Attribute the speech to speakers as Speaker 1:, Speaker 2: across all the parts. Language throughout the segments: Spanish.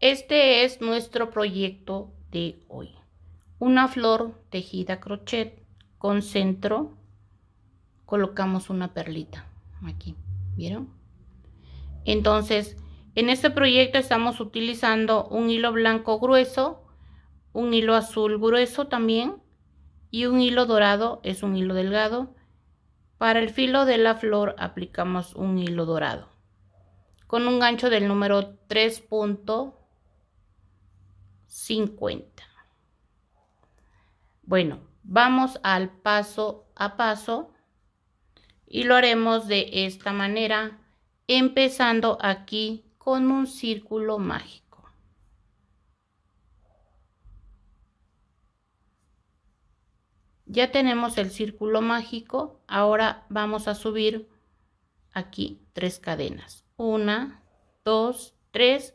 Speaker 1: Este es nuestro proyecto de hoy. Una flor tejida crochet con centro. Colocamos una perlita aquí. ¿Vieron? Entonces, en este proyecto estamos utilizando un hilo blanco grueso, un hilo azul grueso también y un hilo dorado es un hilo delgado. Para el filo de la flor aplicamos un hilo dorado con un gancho del número 3. Bueno, vamos al paso a paso y lo haremos de esta manera, empezando aquí con un círculo mágico. Ya tenemos el círculo mágico, ahora vamos a subir aquí tres cadenas. Una, dos, tres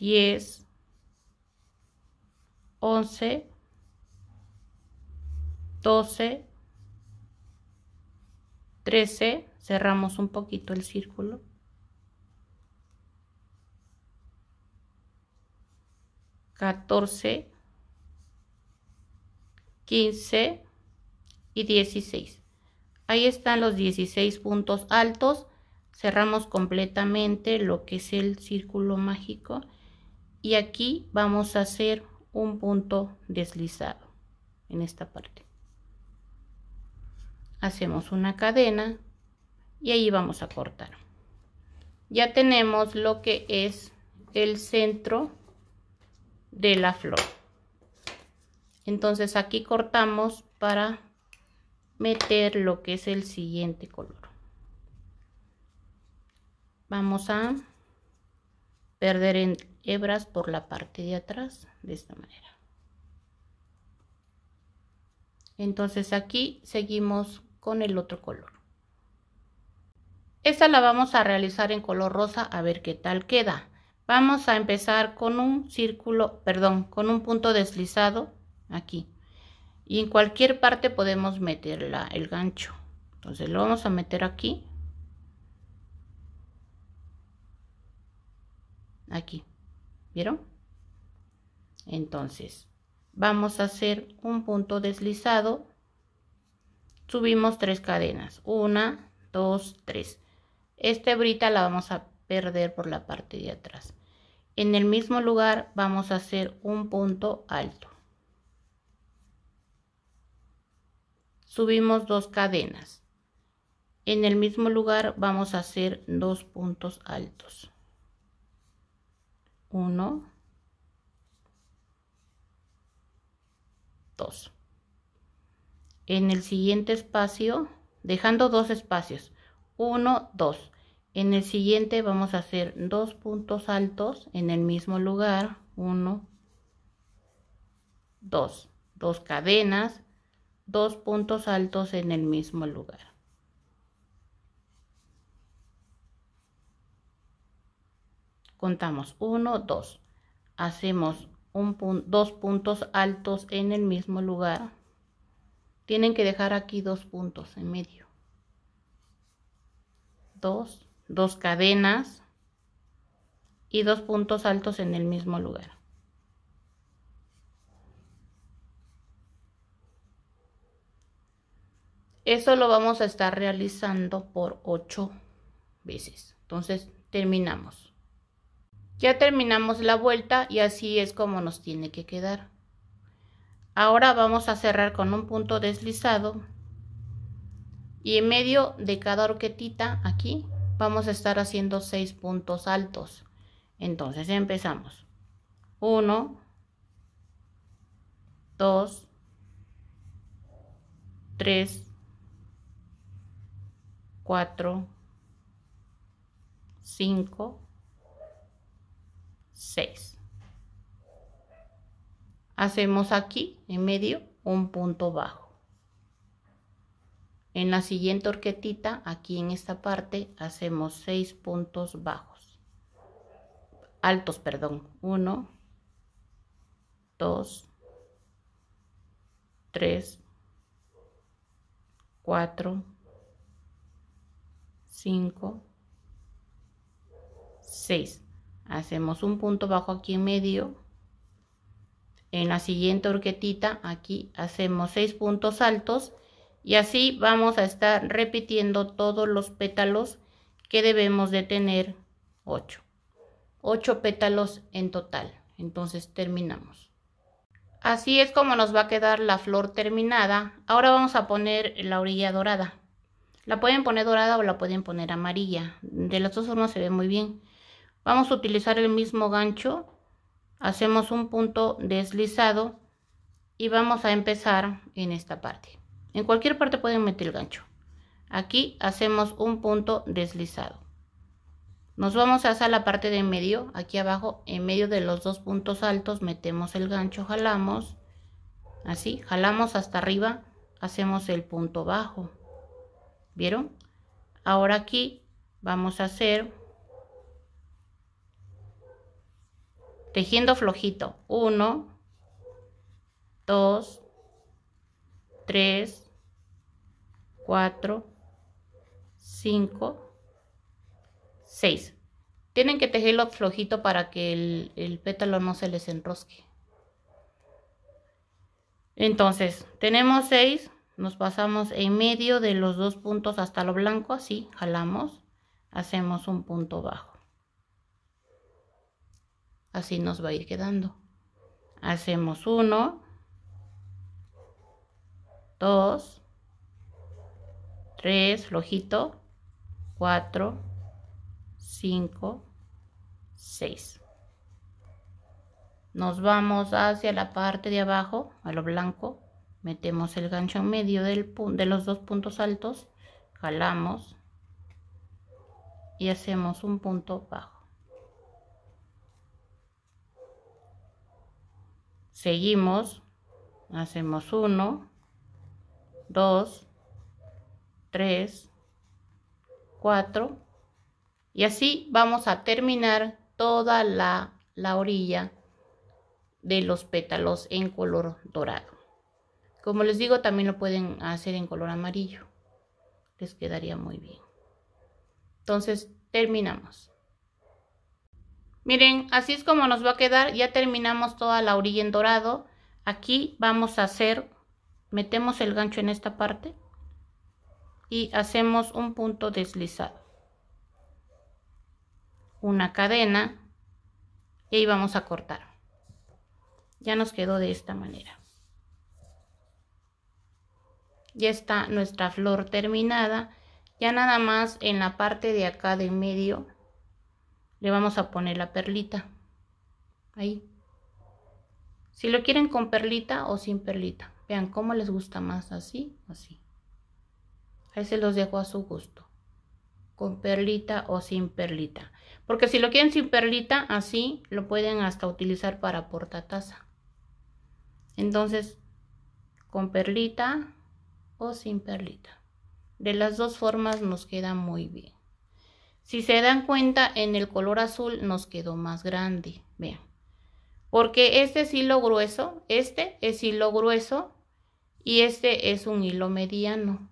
Speaker 1: 10, 11, 12, 13, cerramos un poquito el círculo. 14, 15 y 16. Ahí están los 16 puntos altos. Cerramos completamente lo que es el círculo mágico y aquí vamos a hacer un punto deslizado en esta parte hacemos una cadena y ahí vamos a cortar ya tenemos lo que es el centro de la flor entonces aquí cortamos para meter lo que es el siguiente color vamos a perder en hebras por la parte de atrás de esta manera entonces aquí seguimos con el otro color esta la vamos a realizar en color rosa a ver qué tal queda vamos a empezar con un círculo perdón con un punto deslizado aquí y en cualquier parte podemos meter el gancho entonces lo vamos a meter aquí aquí ¿Vieron? Entonces, vamos a hacer un punto deslizado. Subimos tres cadenas. Una, dos, tres. Esta brita la vamos a perder por la parte de atrás. En el mismo lugar vamos a hacer un punto alto. Subimos dos cadenas. En el mismo lugar vamos a hacer dos puntos altos. 1, 2. En el siguiente espacio, dejando dos espacios, 1, 2. En el siguiente vamos a hacer dos puntos altos en el mismo lugar, 1, 2. Dos cadenas, dos puntos altos en el mismo lugar. contamos 1, 2. Hacemos un dos puntos altos en el mismo lugar. Tienen que dejar aquí dos puntos en medio. Dos, dos cadenas y dos puntos altos en el mismo lugar. Eso lo vamos a estar realizando por 8 veces. Entonces terminamos. Ya terminamos la vuelta y así es como nos tiene que quedar. Ahora vamos a cerrar con un punto deslizado y en medio de cada orquetita, aquí vamos a estar haciendo seis puntos altos. Entonces empezamos. 1, 2, 3, 4, 5, 6. Hacemos aquí en medio un punto bajo. En la siguiente horquetita, aquí en esta parte, hacemos 6 puntos bajos. Altos, perdón. 1, 2, 3, 4, 5, 6 hacemos un punto bajo aquí en medio en la siguiente horquetita aquí hacemos seis puntos altos y así vamos a estar repitiendo todos los pétalos que debemos de tener ocho. 8 pétalos en total entonces terminamos así es como nos va a quedar la flor terminada ahora vamos a poner la orilla dorada la pueden poner dorada o la pueden poner amarilla de las dos formas se ve muy bien Vamos a utilizar el mismo gancho, hacemos un punto deslizado y vamos a empezar en esta parte. En cualquier parte pueden meter el gancho. Aquí hacemos un punto deslizado. Nos vamos hacer la parte de medio, aquí abajo, en medio de los dos puntos altos metemos el gancho, jalamos, así, jalamos hasta arriba, hacemos el punto bajo. ¿Vieron? Ahora aquí vamos a hacer tejiendo flojito. 1, 2, 3, 4, 5, 6. Tienen que tejerlo flojito para que el, pétalo no se les enrosque. Entonces, tenemos 6, nos pasamos en medio de los dos puntos hasta lo blanco, así, jalamos, hacemos un punto bajo. Así nos va a ir quedando. Hacemos 1, 2, 3, flojito, 4, 5, 6. Nos vamos hacia la parte de abajo, a lo blanco. Metemos el gancho en medio del, de los dos puntos altos, jalamos y hacemos un punto bajo. seguimos, hacemos 1, 2, 3, 4 y así vamos a terminar toda la, la orilla de los pétalos en color dorado. Como les digo, también lo pueden hacer en color amarillo. Les quedaría muy bien. Entonces, terminamos. Miren, así es como nos va a quedar. Ya terminamos toda la orilla en dorado. Aquí vamos a hacer, metemos el gancho en esta parte y hacemos un punto deslizado. Una cadena y ahí vamos a cortar. Ya nos quedó de esta manera. Ya está nuestra flor terminada. Ya nada más en la parte de acá del medio le vamos a poner la perlita ahí si lo quieren con perlita o sin perlita vean cómo les gusta más así así ahí se los dejo a su gusto con perlita o sin perlita porque si lo quieren sin perlita así lo pueden hasta utilizar para portataza entonces con perlita o sin perlita de las dos formas nos queda muy bien si se dan cuenta, en el color azul nos quedó más grande, vean. Porque este es hilo grueso, este es hilo grueso y este es un hilo mediano.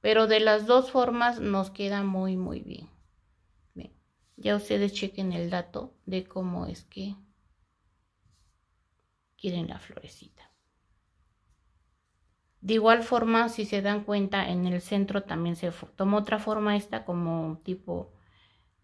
Speaker 1: Pero de las dos formas nos queda muy, muy bien. bien. Ya ustedes chequen el dato de cómo es que quieren la florecita. De igual forma, si se dan cuenta, en el centro también se tomó otra forma esta como tipo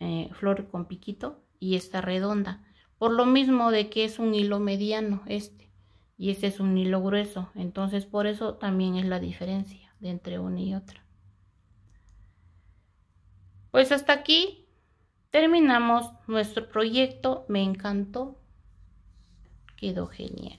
Speaker 1: eh, flor con piquito y esta redonda. Por lo mismo de que es un hilo mediano este y este es un hilo grueso. Entonces por eso también es la diferencia de entre una y otra. Pues hasta aquí terminamos nuestro proyecto. Me encantó. Quedó genial.